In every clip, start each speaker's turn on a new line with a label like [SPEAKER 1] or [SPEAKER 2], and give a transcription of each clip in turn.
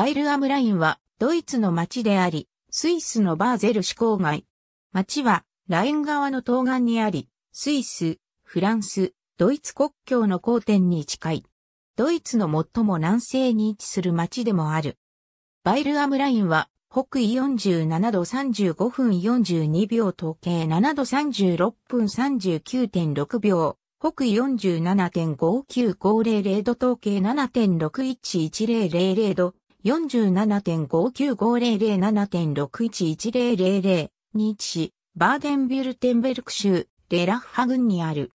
[SPEAKER 1] バイルアムラインはドイツの町であり、スイスのバーゼル市郊外。町はライン側の東岸にあり、スイス、フランス、ドイツ国境の交点に近い。ドイツの最も南西に位置する町でもある。バイルアムラインは北緯47度35分42秒統計7度36分39.6秒、北緯47.59500度統計7.611000度、47.5950007.611000に位バーデンビュルテンベルク州、レラッハ郡にある。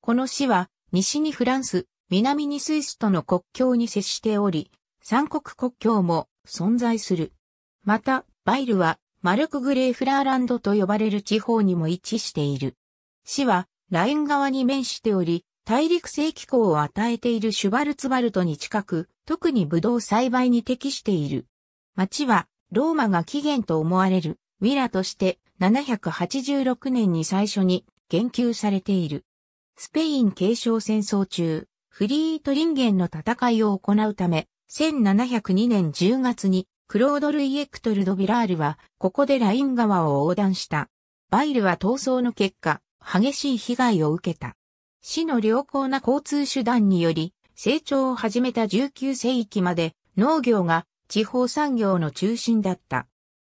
[SPEAKER 1] この市は、西にフランス、南にスイスとの国境に接しており、三国国境も存在する。また、バイルは、マルクグレーフラーランドと呼ばれる地方にも位置している。市は、ライン側に面しており、大陸性気候を与えているシュバルツバルトに近く、特にブドウ栽培に適している。町は、ローマが起源と思われる、ウィラとして、786年に最初に言及されている。スペイン継承戦争中、フリートリンゲンの戦いを行うため、1702年10月に、クロードルイエクトル・ド・ビラールは、ここでライン川を横断した。バイルは闘争の結果、激しい被害を受けた。市の良好な交通手段により、成長を始めた19世紀まで農業が地方産業の中心だった。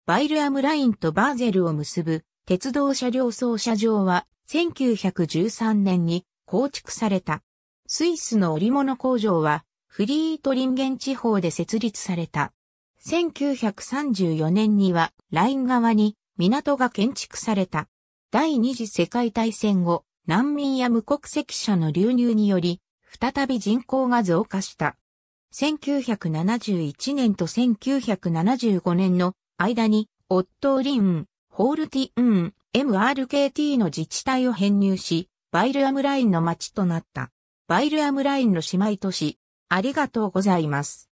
[SPEAKER 1] バイルアムラインとバーゼルを結ぶ鉄道車両操車場は1913年に構築された。スイスの織物工場はフリートリンゲン地方で設立された。1934年にはライン側に港が建築された。第二次世界大戦後、難民や無国籍者の流入により、再び人口が増加した。1971年と1975年の間に、オットーリン、ホールティーン、MRKT の自治体を編入し、バイルアムラインの町となった。バイルアムラインの姉妹都市、ありがとうございます。